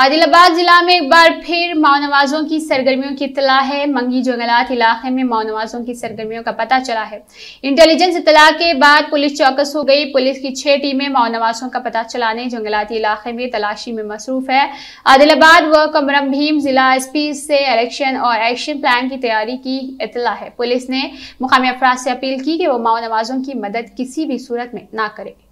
आदिलाबाद जिला में एक बार फिर माओनवाजों की सरगर्मियों की इतला है मंगी जंगलात इलाके में माओनवाजों की सरगर्मियों का पता चला है इंटेलिजेंस इतला के बाद पुलिस चौकस हो गई पुलिस की छह टीमें माओनवाजों का पता चलाने जंगलाती इलाके में तलाशी में मसरूफ है आदिलाबाद व कमरम भीम जिला एसपी से इलेक्शन और एक्शन प्लान की तैयारी की इतला है पुलिस ने मुकामी अफराज से अपील की कि वो माओनवाजों की मदद किसी भी सूरत में ना करें